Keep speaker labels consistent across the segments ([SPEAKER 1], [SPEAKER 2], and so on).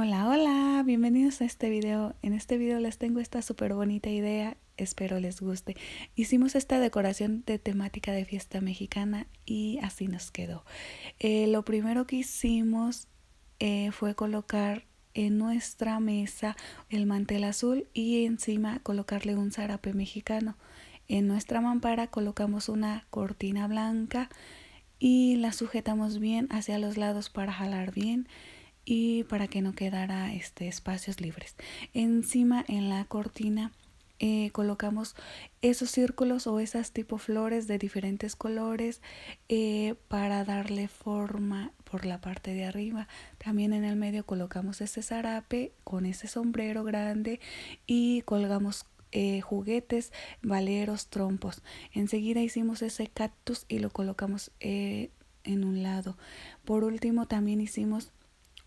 [SPEAKER 1] Hola, hola, bienvenidos a este video. En este video les tengo esta súper bonita idea, espero les guste. Hicimos esta decoración de temática de fiesta mexicana y así nos quedó. Eh, lo primero que hicimos eh, fue colocar en nuestra mesa el mantel azul y encima colocarle un sarape mexicano. En nuestra mampara colocamos una cortina blanca y la sujetamos bien hacia los lados para jalar bien y para que no quedara este, espacios libres. Encima en la cortina eh, colocamos esos círculos o esas tipo flores de diferentes colores eh, para darle forma por la parte de arriba. También en el medio colocamos ese zarape con ese sombrero grande y colgamos eh, juguetes, valeros, trompos. Enseguida hicimos ese cactus y lo colocamos en un lado. Por último también hicimos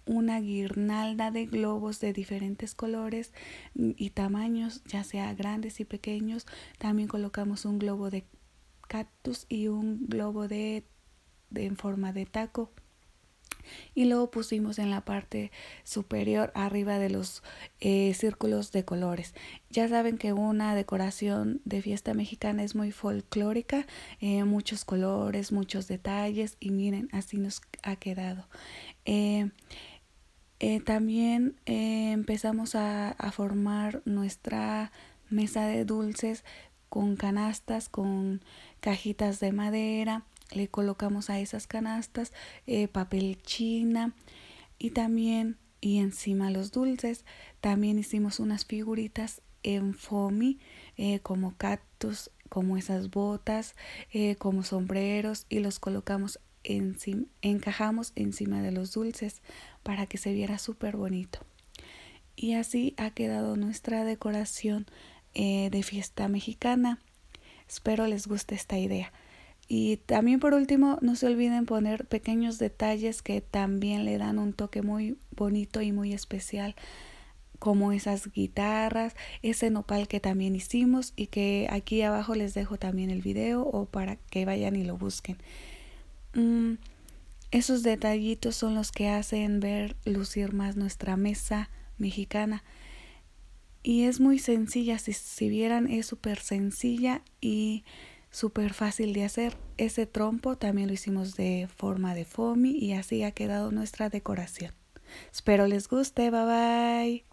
[SPEAKER 1] una guirnalda de globos de diferentes colores y tamaños, ya sea grandes y pequeños. También colocamos un globo de cactus y un globo de, en forma de taco. Y luego pusimos en la parte superior arriba de los eh, círculos de colores. Ya saben que una decoración de fiesta mexicana es muy folclórica, eh, muchos colores, muchos detalles y miren, así nos ha quedado. Eh, eh, también eh, empezamos a, formar nuestra mesa de dulces con canastas, con cajitas de madera. Le colocamos a esas canastas eh, papel china y también, y encima los dulces, también hicimos unas figuritas en foamy como cactus, como esas botas, como sombreros y los colocamos encajamos encima de los dulces para que se viera súper bonito. Y así ha quedado nuestra decoración eh, de fiesta mexicana. Espero les guste esta idea. Y también por último, no se olviden poner pequeños detalles que también le dan un toque muy bonito y muy especial, como esas guitarras, ese nopal que también hicimos y que aquí abajo les dejo también el video o para que vayan y lo busquen. Mm, esos detallitos son los que hacen ver lucir más nuestra mesa mexicana. Y es muy sencilla, si, si vieran es súper sencilla y súper fácil de hacer. Ese trompo también lo hicimos de forma de foamy y así ha quedado nuestra decoración. Espero les guste, bye bye.